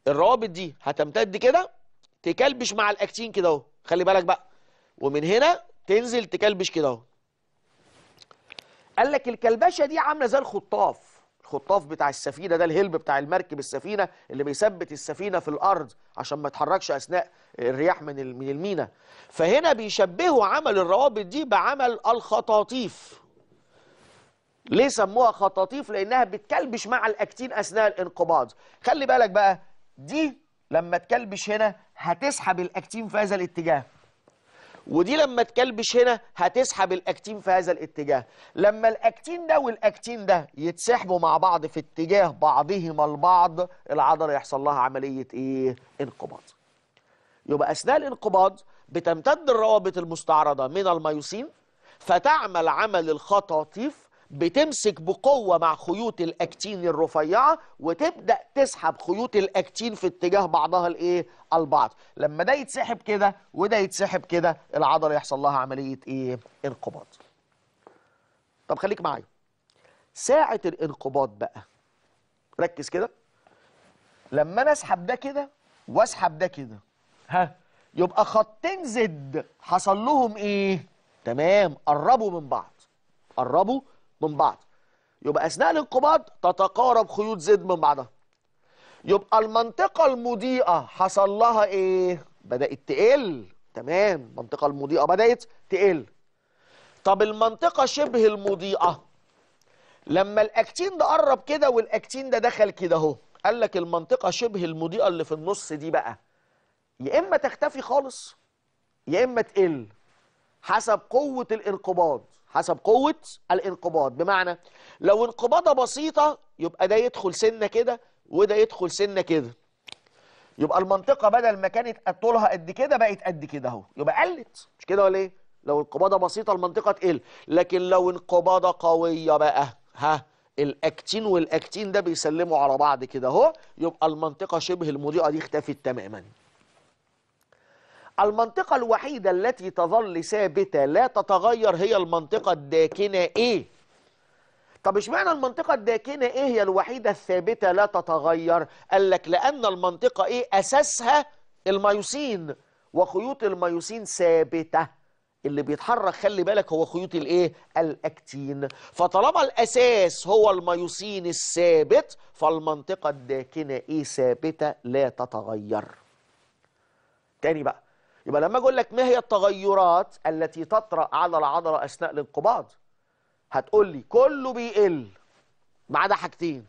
الروابط دي هتمتد كده تكلبش مع الاكتين كده اهو خلي بالك بقى ومن هنا تنزل تكلبش كده اهو قال لك الكلبشه دي عامله زي الخطاف الخطاف بتاع السفينه ده الهلب بتاع المركب السفينه اللي بيثبت السفينه في الارض عشان ما تتحركش اثناء الرياح من من المينا فهنا بيشبهوا عمل الروابط دي بعمل الخطاطيف ليه سموها خطاطيف لانها بتكلبش مع الاكتين اثناء الانقباض خلي بالك بقى دي لما تكلبش هنا هتسحب الاكتين في هذا الاتجاه ودي لما تكلبش هنا هتسحب الاكتين في هذا الاتجاه لما الاكتين ده والاكتين ده يتسحبوا مع بعض في اتجاه بعضهما البعض العضله يحصل لها عمليه ايه انقباض يبقى اثناء الانقباض بتمتد الروابط المستعرضه من الميوسين فتعمل عمل الخطاطيف بتمسك بقوة مع خيوط الأكتين الرفيعة وتبدأ تسحب خيوط الأكتين في اتجاه بعضها الإيه؟ البعض لما ده يتسحب كده وده يتسحب كده العضلة يحصل لها عملية إيه؟ انقباض طب خليك معايا ساعة الانقباض بقى ركز كده لما أنا أسحب ده كده وأسحب ده كده ها يبقى خطين زد حصل لهم إيه؟ تمام قربوا من بعض قربوا من بعض يبقى اثناء الانقباض تتقارب خيوط زد من بعضها يبقى المنطقه المضيئه حصل لها ايه بدات تقل تمام المنطقه المضيئه بدات تقل طب المنطقه شبه المضيئه لما الاكتين ده قرب كده والاكتين ده دخل كده اهو قال لك المنطقه شبه المضيئه اللي في النص دي بقى يا اما تختفي خالص يا اما تقل حسب قوه الانقباض حسب قوة الانقباض بمعنى لو انقباضة بسيطة يبقى ده يدخل سنة كده وده يدخل سنة كده يبقى المنطقة بدل ما كانت طولها قد كده بقت قد كده اهو يبقى قلت مش كده ولا ايه؟ لو انقباضة بسيطة المنطقة تقل لكن لو انقباضة قوية بقى ها الاكتين والاكتين ده بيسلموا على بعض كده اهو يبقى المنطقة شبه المضيئة دي اختفت تماما المنطقة الوحيدة التي تظل ثابتة لا تتغير هي المنطقة الداكنة ايه طب اشمعنى المنطقة الداكنة ايه هي الوحيدة الثابتة لا تتغير قال لك لان المنطقة ايه اساسها الميوسين وخيوط الميوسين ثابتة اللي بيتحرك خلي بالك هو خيوط الايه الاكتين فطالما الاساس هو الميوسين الثابت فالمنطقة الداكنة ايه ثابتة لا تتغير تاني بقى يبقى لما اقول لك ما هي التغيرات التي تطرأ على العضله اثناء الانقباض هتقول لي كله بيقل ما عدا حاجتين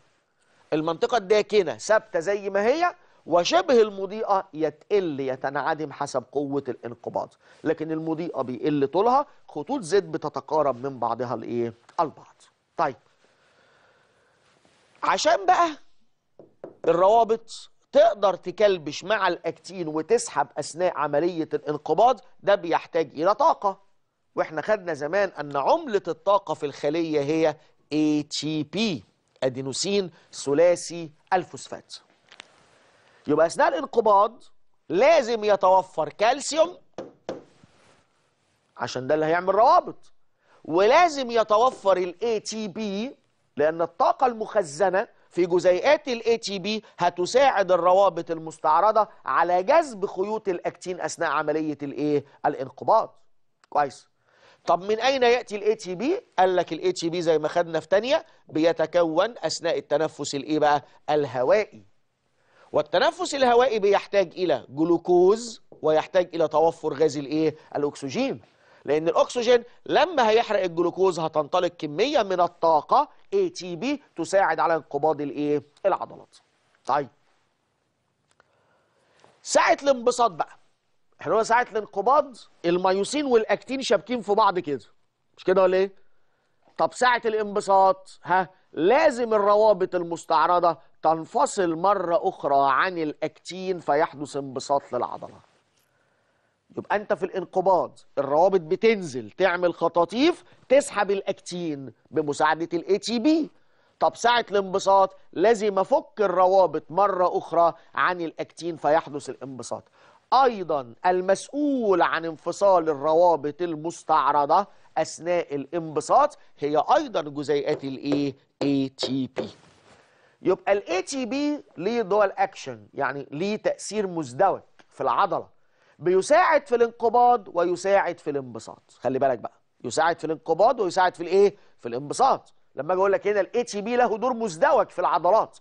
المنطقه الداكنه ثابته زي ما هي وشبه المضيئه يتقل يتنعدم حسب قوه الانقباض لكن المضيئه بيقل طولها خطوط زد بتتقارب من بعضها الايه البعض طيب عشان بقى الروابط تقدر تكلبش مع الاكتين وتسحب اثناء عمليه الانقباض ده بيحتاج الى طاقه واحنا خدنا زمان ان عمله الطاقه في الخليه هي اي تي بي ادينوسين ثلاثي الفوسفات يبقى اثناء الانقباض لازم يتوفر كالسيوم عشان ده اللي هيعمل روابط ولازم يتوفر الاي تي بي لان الطاقه المخزنه في جزيئات الاي تي بي هتساعد الروابط المستعرضه على جذب خيوط الاكتين اثناء عمليه الايه الانقباض كويس طب من اين ياتي الاي تي بي قال لك الاي تي بي زي ما خدنا في ثانيه بيتكون اثناء التنفس الايه بقى الهوائي والتنفس الهوائي بيحتاج الى جلوكوز ويحتاج الى توفر غاز الايه الاكسجين لأن الأكسجين لما هيحرق الجلوكوز هتنطلق كمية من الطاقة بي تساعد على انقباض الإيه؟ العضلات طيب ساعة الانبساط بقى احنا هو ساعة الانقباض الميوسين والأكتين شابكين في بعض كده مش كده ولا إيه؟ طب ساعة الانبساط ها لازم الروابط المستعرضة تنفصل مرة أخرى عن الأكتين فيحدث انبساط للعضلات يبقى انت في الانقباض الروابط بتنزل تعمل خطاطيف تسحب الاكتين بمساعدة الاي تي بي طب ساعة الانبساط لازم افك الروابط مرة اخرى عن الاكتين فيحدث الانبساط ايضا المسؤول عن انفصال الروابط المستعرضة اثناء الانبساط هي ايضا جزيئات الايه اي تي بي يبقى الاي تي بي ليه دول اكشن يعني ليه تأثير مزدوج في العضلة بيساعد في الانقباض ويساعد في الانبساط خلي بالك بقى يساعد في الانقباض ويساعد في الايه في الانبساط لما اجي اقول لك هنا الاي تي بي e له دور مزدوج في العضلات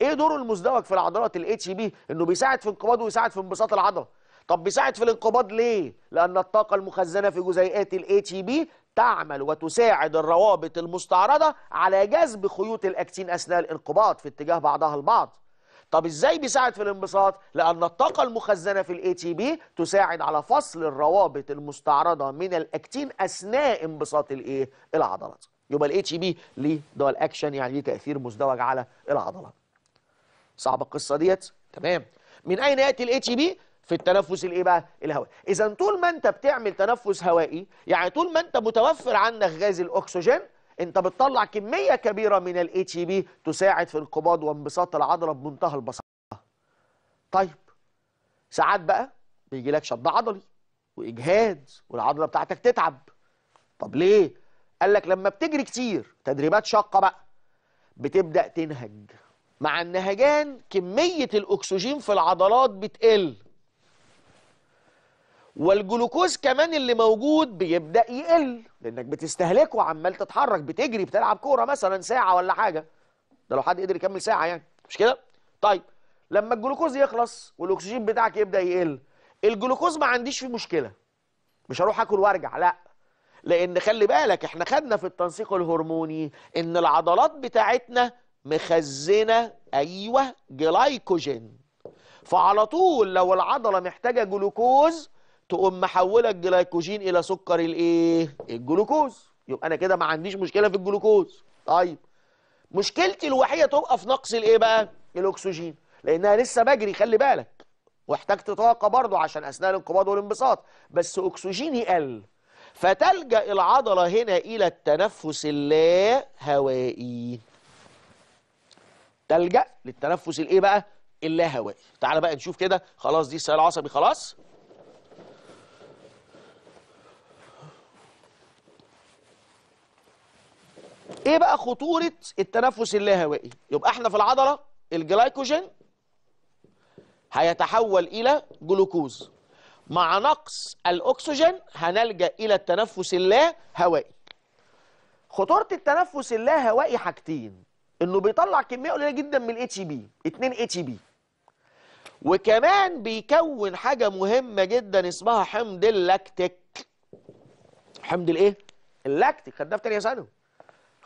ايه دوره المزدوج في العضلات الاي تي بي e انه بيساعد في انقباض ويساعد في انبساط العضله طب بيساعد في الانقباض ليه لان الطاقه المخزنه في جزيئات الاي تي بي e تعمل وتساعد الروابط المستعرضه على جذب خيوط الاكتين اثناء الانقباض في اتجاه بعضها البعض طب ازاي بيساعد في الانبساط لان الطاقه المخزنه في الاي تي بي تساعد على فصل الروابط المستعرضه من الاكتين اثناء انبساط الايه العضلات يبقى الاي تي بي ليه ده الاكشن يعني ليه تاثير مزدوج على العضلات صعبه القصه ديت تمام من اين ياتي الاي تي بي في التنفس الايه بقى الهواء اذا طول ما انت بتعمل تنفس هوائي يعني طول ما انت متوفر عندك غاز الاكسجين انت بتطلع كميه كبيره من تي بي e تساعد في انقباض وانبساط العضله بمنتهى البساطه طيب ساعات بقى بيجي لك شد عضلي واجهاد والعضله بتاعتك تتعب طب ليه قال لك لما بتجري كتير تدريبات شاقه بقى بتبدا تنهج مع النهجان كميه الاكسجين في العضلات بتقل والجلوكوز كمان اللي موجود بيبدا يقل لانك بتستهلكه عمال تتحرك بتجري بتلعب كوره مثلا ساعه ولا حاجه ده لو حد قدر يكمل ساعه يعني مش كده طيب لما الجلوكوز يخلص والاكسجين بتاعك يبدا يقل الجلوكوز ما عنديش فيه مشكله مش هروح اكل وارجع لا لان خلي بالك احنا خدنا في التنسيق الهرموني ان العضلات بتاعتنا مخزنه ايوه جلايكوجين فعلى طول لو العضله محتاجه جلوكوز تقوم محوله الجلايكوجين الى سكر الايه الجلوكوز يبقى انا كده ما عنديش مشكله في الجلوكوز طيب مشكلتي الوحيده تبقى في نقص الايه بقى الاكسجين لانها لسه بجري خلي بالك واحتجت طاقه برضه عشان اثناء الانقباض والانبساط بس اكسجيني قل فتلجا العضله هنا الى التنفس اللا هوائي تلجا للتنفس الايه بقى اللا هوائي تعال بقى نشوف كده خلاص دي السائل العصبي خلاص ايه بقى خطورة التنفس اللاهوائي يبقى احنا في العضلة الجلايكوجين هيتحول الى جلوكوز مع نقص الاكسجين هنلجا الى التنفس اللاهوائي خطوره التنفس اللاهوائي حاجتين انه بيطلع كميه قليله جدا من الاتش بي 2 اتش بي وكمان بيكون حاجه مهمه جدا اسمها حمض اللاكتيك حمض الايه اللاكتيك خدناه في ثانيه ثانوي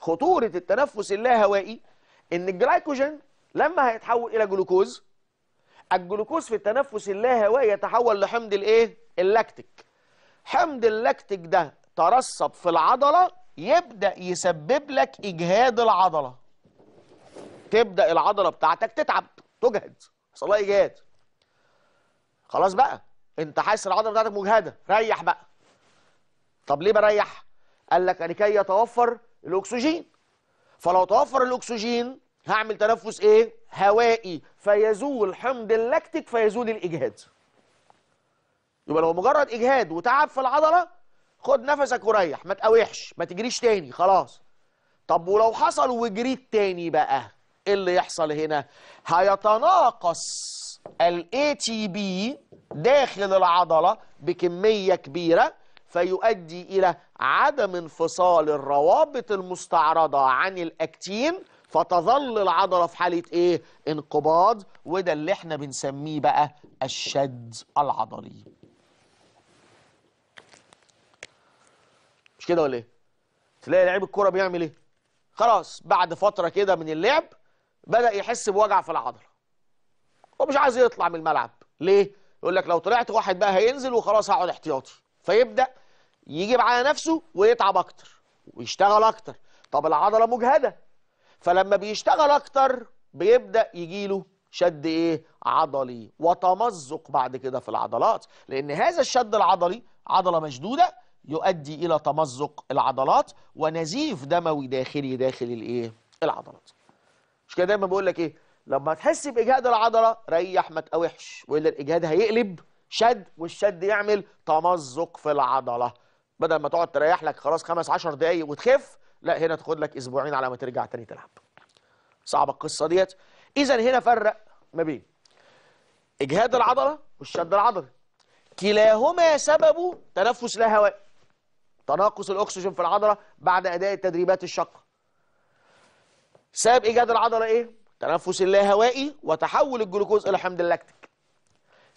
خطورة التنفس اللاهوائي إن الجلايكوجين لما هيتحول إلى جلوكوز الجلوكوز في التنفس اللاهوائي يتحول لحمض الإيه؟ اللاكتيك حمض اللاكتيك ده ترسب في العضلة يبدأ يسبب لك إجهاد العضلة تبدأ العضلة بتاعتك تتعب تجهد يحصل لها إجهاد خلاص بقى أنت حاسس العضلة بتاعتك مجهدة ريح بقى طب ليه بريح؟ قال لك لكي يتوفر الأكسجين فلو توفر الأكسجين هعمل تنفس إيه؟ هوائي فيزول حمض اللاكتيك فيزول الإجهاد يبقى لو مجرد إجهاد وتعب في العضلة خد نفسك وريح ما تقاوحش ما تجريش تاني خلاص طب ولو حصل وجريت تاني بقى ايه اللي يحصل هنا هيتناقص الاي تي بي داخل العضلة بكمية كبيرة فيؤدي إلى عدم انفصال الروابط المستعرضة عن الأكتين فتظل العضلة في حالة إيه؟ انقباض وده اللي احنا بنسميه بقى الشد العضلي مش كده ولا إيه؟ تلاقي لعيب الكرة بيعمل إيه؟ خلاص بعد فترة كده من اللعب بدأ يحس بوجع في العضلة ومش عايز يطلع من الملعب ليه؟ يقول لك لو طلعت واحد بقى هينزل وخلاص هقعد احتياطي فيبدأ يجيب على نفسه ويتعب اكتر ويشتغل اكتر طب العضله مجهده فلما بيشتغل اكتر بيبدا يجيله شد ايه عضلي وتمزق بعد كده في العضلات لان هذا الشد العضلي عضله مشدوده يؤدي الى تمزق العضلات ونزيف دموي داخلي داخل الايه العضلات مش كده دايما بقول لك ايه لما تحس باجهاد العضله ريح ما تقاوحش والا الاجهاد هيقلب شد والشد يعمل تمزق في العضله بدل ما تقعد تريح لك خلاص خمس 10 دقايق وتخف لا هنا تاخد لك اسبوعين على ما ترجع تاني تلعب صعبه القصه ديت اذا هنا فرق ما بين اجهاد العضله والشد العضلي كلاهما سببه تنفس لا هواء تناقص الاكسجين في العضله بعد اداء التدريبات الشاقه سبب اجهاد العضله ايه تنفس اللا هوائي وتحول الجلوكوز الى حمض اللاكتيك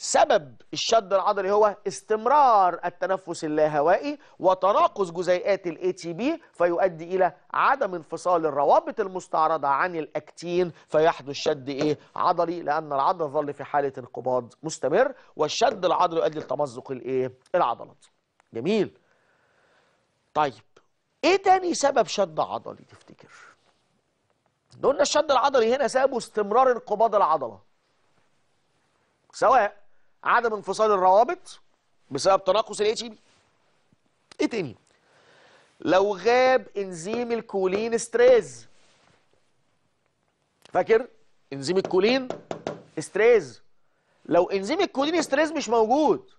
سبب الشد العضلي هو استمرار التنفس اللاهوائي وتناقص جزيئات الاي تي بي فيؤدي الى عدم انفصال الروابط المستعرضه عن الاكتين فيحدث شد ايه عضلي لان العضله تظل في حاله انقباض مستمر والشد العضلي يؤدي لتمزق الايه العضلات جميل طيب ايه تاني سبب شد عضلي تفتكر قلنا الشد العضلي هنا سببه استمرار انقباض العضله سواء عدم انفصال الروابط بسبب تناقص الاتش بي e ايه تاني لو غاب انزيم الكولين ستريز فاكر انزيم الكولين ستريز لو انزيم الكولين ستريز مش موجود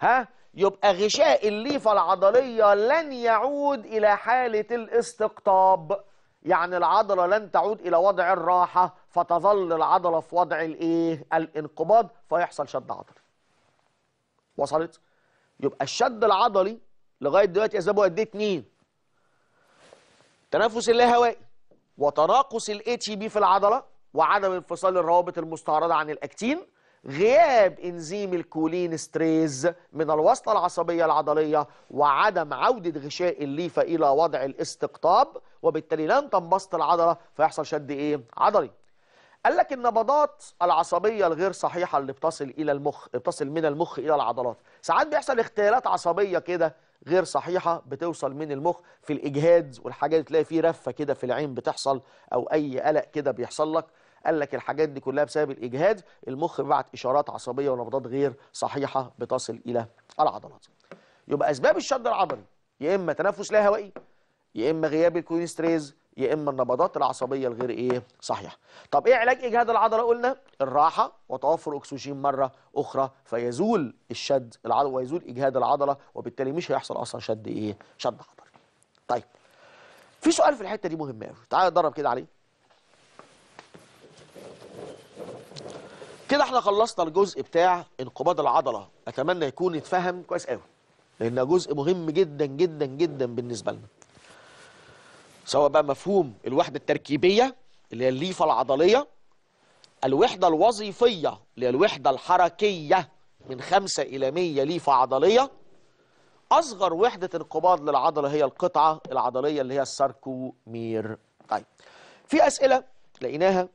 ها يبقى غشاء الليفه العضليه لن يعود الى حاله الاستقطاب يعني العضله لن تعود الى وضع الراحه فتظل العضله في وضع الايه الانقباض فيحصل شد عضلي وصلت يبقى الشد العضلي لغايه دلوقتي اسبابه قد ايه اثنين تنفس اللاهوائي وتناقص الاي تي بي e في العضله وعدم انفصال الروابط المستعرضه عن الاكتين غياب انزيم الكولين ستريز من الوصله العصبيه العضليه وعدم عوده غشاء الليفه الى وضع الاستقطاب وبالتالي لن تنبسط العضله فيحصل شد ايه عضلي قال لك النبضات العصبية الغير صحيحة اللي بتصل إلى المخ بتصل من المخ إلى العضلات ساعات بيحصل اختلالات عصبية كده غير صحيحة بتوصل من المخ في الإجهاد والحاجات تلاقي فيه رفة كده في العين بتحصل أو أي قلق كده بيحصل لك قال لك الحاجات دي كلها بسبب الإجهاد المخ بعت إشارات عصبية ونبضات غير صحيحة بتصل إلى العضلات يبقى أسباب الشد العضلي يا إما تنفس لا هوائي يا إما غياب الكولينستريز يا اما النبضات العصبيه الغير ايه صحيحه طب ايه علاج اجهاد العضله قلنا الراحه وتوفر اكسجين مره اخرى فيزول الشد العضله ويزول اجهاد العضله وبالتالي مش هيحصل اصلا شد ايه شد عضلي طيب في سؤال في الحته دي مهم قوي تعالى اتدرب كده عليه كده احنا خلصنا الجزء بتاع انقباض العضله اتمنى يكون اتفهم كويس قوي لانه جزء مهم جدا جدا جدا بالنسبه لنا سواء بقى مفهوم الوحدة التركيبية اللي هي الليفة العضلية الوحدة الوظيفية اللي هي الوحدة الحركية من 5 إلى 100 ليفة عضلية أصغر وحدة انقباض للعضلة هي القطعة العضلية اللي هي الساركومير طيب في أسئلة لقيناها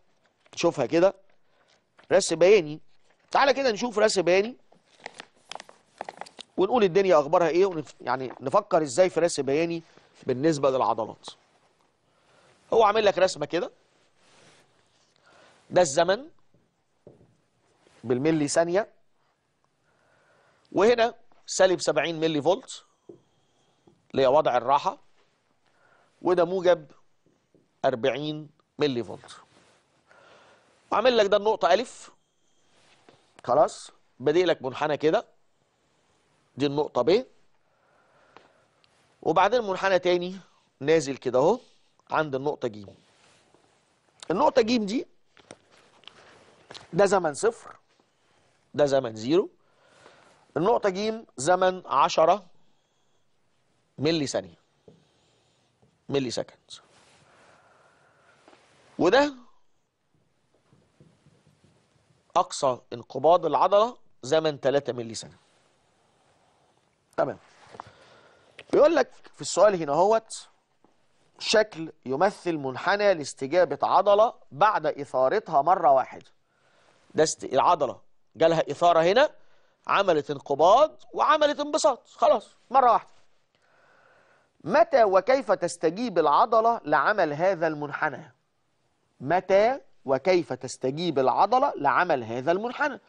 نشوفها كده رسم بياني تعالى كده نشوف رسم بياني ونقول الدنيا أخبارها إيه ونف... يعني نفكر إزاي في رسم بياني بالنسبة للعضلات هو عامل لك رسمه كده ده الزمن بالملي ثانيه وهنا سالب 70 ملي فولت اللي هي وضع الراحه وده موجب 40 ملي فولت وعامل لك ده النقطه الف خلاص بادئ لك منحنى كده دي النقطه ب وبعدين منحنى تاني نازل كده اهو عند النقطه ج النقطه ج دي ده زمن صفر ده زمن زيرو النقطه ج زمن 10 ملي ثانيه ملي سكند وده اقصى انقباض العضله زمن 3 ملي سنة تمام بيقول لك في السؤال هنا اهوت شكل يمثل منحنى لاستجابة عضلة بعد إثارتها مرة واحدة ده العضلة جالها إثارة هنا عملت انقباض وعملت انبساط خلاص مرة واحدة متى وكيف تستجيب العضلة لعمل هذا المنحنى متى وكيف تستجيب العضلة لعمل هذا المنحنى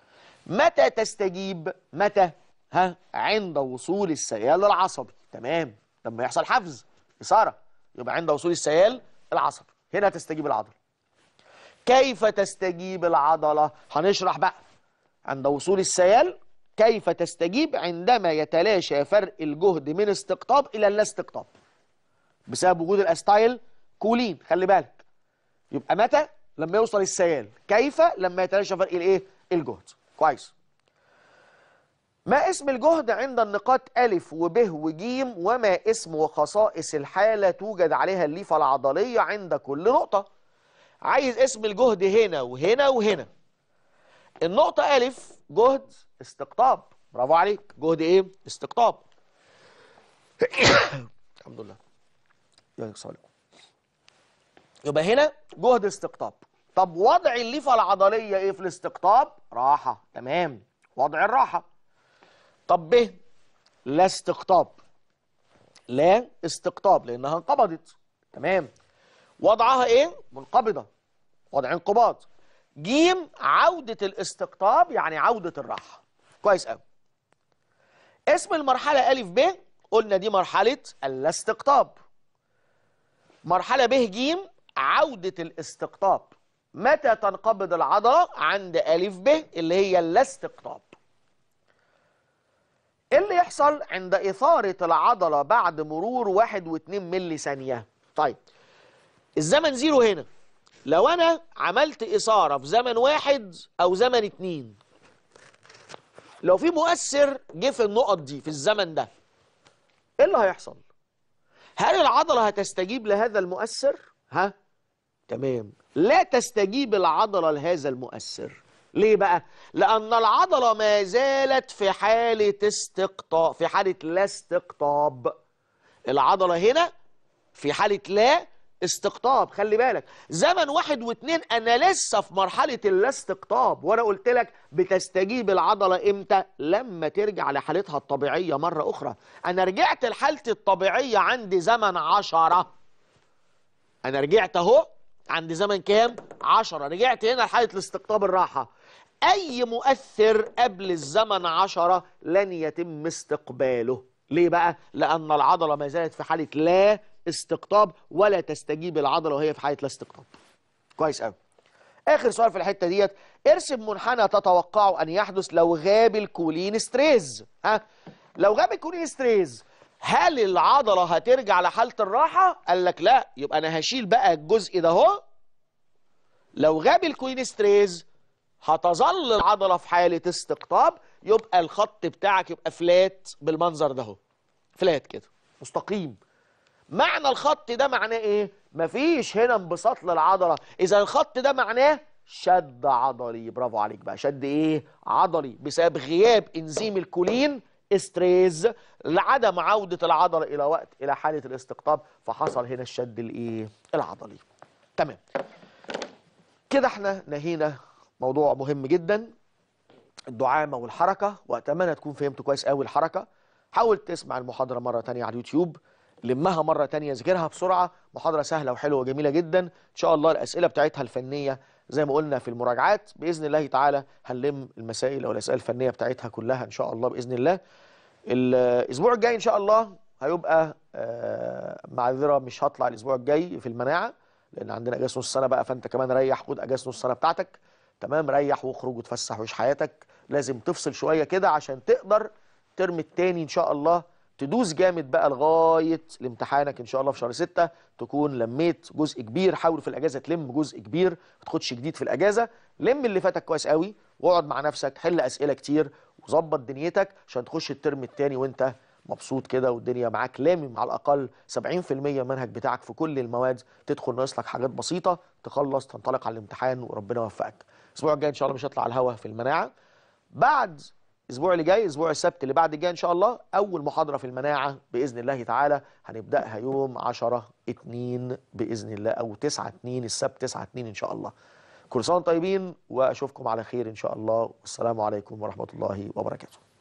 متى تستجيب متى ها عند وصول السيال العصبي تمام لما يحصل حفز إثارة يبقى عند وصول السيال العصب هنا تستجيب العضله كيف تستجيب العضله هنشرح بقى عند وصول السيال كيف تستجيب عندما يتلاشى فرق الجهد من استقطاب الى اللا استقطاب بسبب وجود الاستايل كولين خلي بالك يبقى متى لما يوصل السيال كيف لما يتلاشى فرق الايه الجهد كويس ما اسم الجهد عند النقاط ألف وب ج وما اسم وخصائص الحالة توجد عليها الليفة العضلية عند كل نقطة عايز اسم الجهد هنا وهنا وهنا النقطة ألف جهد استقطاب برافو عليك جهد ايه استقطاب الحمد لله يا صالح يبقى هنا جهد استقطاب طب وضع الليفة العضلية ايه في الاستقطاب راحة تمام وضع الراحة طب ب لا استقطاب لا استقطاب لانها انقبضت تمام وضعها ايه منقبضه وضع انقباض ج عوده الاستقطاب يعني عوده الراحه كويس قوي اسم المرحله الف ب قلنا دي مرحله اللا استقطاب مرحله ب ج عوده الاستقطاب متى تنقبض العضله عند الف ب اللي هي اللا استقطاب ايه اللي يحصل عند إثارة العضلة بعد مرور و2 ملي ثانية طيب الزمن زيرو هنا لو أنا عملت إثارة في زمن واحد أو زمن اتنين لو في مؤثر جه في النقط دي في الزمن ده ايه اللي هيحصل هل العضلة هتستجيب لهذا المؤثر ها تمام لا تستجيب العضلة لهذا المؤثر ليه بقى لأن العضلة ما زالت في حالة استقطاب في حالة لا استقطاب العضلة هنا في حالة لا استقطاب خلي بالك زمن واحد واتنين أنا لسه في مرحلة اللا استقطاب وأنا قلت لك بتستجيب العضلة إمتى لما ترجع لحالتها الطبيعية مرة أخرى أنا رجعت لحالتي الطبيعية عندي زمن عشرة أنا رجعت أهو عند زمن كام؟ 10 رجعت هنا لحاله الاستقطاب الراحه أي مؤثر قبل الزمن عشرة لن يتم استقباله ليه بقى؟ لأن العضلة ما زالت في حالة لا استقطاب ولا تستجيب العضلة وهي في حالة لا استقطاب كويس قوي آخر سؤال في الحتة ديت ارسم منحنى تتوقع أن يحدث لو غاب الكولين ستريز ها؟ لو غاب الكولين ستريز هل العضلة هترجع لحالة الراحة؟ قال لك لا يبقى أنا هشيل بقى الجزء ده هو لو غاب الكولين ستريز هتظل العضلة في حالة استقطاب يبقى الخط بتاعك يبقى فلات بالمنظر ده فلات كده مستقيم معنى الخط ده معناه ايه مفيش هنا انبساط للعضلة اذا الخط ده معناه شد عضلي برافو عليك بقى شد ايه عضلي بسبب غياب انزيم الكولين استريز لعدم عودة العضلة الى وقت الى حالة الاستقطاب فحصل هنا الشد الايه العضلي تمام كده احنا نهينا موضوع مهم جدا الدعامة والحركة وأتمنى تكون فهمت كويس قوي الحركة حاول تسمع المحاضرة مرة تانية على اليوتيوب لمها مرة تانية ذكرها بسرعة محاضرة سهلة وحلوة وجميلة جدا إن شاء الله الأسئلة بتاعتها الفنية زي ما قلنا في المراجعات بإذن الله تعالى هنلم المسائل أو الأسئلة الفنية بتاعتها كلها إن شاء الله بإذن الله الأسبوع الجاي إن شاء الله هيبقى آه معذرة مش هطلع الأسبوع الجاي في المناعة لأن عندنا أجازة نص سنة بقى فأنت كمان ريح خد أجازة نص سنة بتاعتك تمام ريح واخرج وتفسح وعيش حياتك لازم تفصل شويه كده عشان تقدر الترم الثاني ان شاء الله تدوس جامد بقى لغايه لامتحانك ان شاء الله في شهر 6 تكون لميت جزء كبير حاول في الاجازه تلم جزء كبير ما تاخدش جديد في الاجازه لم اللي فاتك كويس قوي واقعد مع نفسك حل اسئله كتير وظبط دنيتك عشان تخش الترم الثاني وانت مبسوط كده والدنيا معاك لامم على الاقل 70% منهج بتاعك في كل المواد تدخل ناقص لك حاجات بسيطه تخلص تنطلق على الامتحان وربنا يوفقك الاسبوع الجاي ان شاء الله مش هطلع على الهوا في المناعه بعد الاسبوع اللي جاي اسبوع السبت اللي بعد الجاي ان شاء الله اول محاضره في المناعه باذن الله تعالى هنبداها يوم 10 2 باذن الله او 9 2 السبت 9 2 ان شاء الله كل سنه طيبين واشوفكم على خير ان شاء الله والسلام عليكم ورحمه الله وبركاته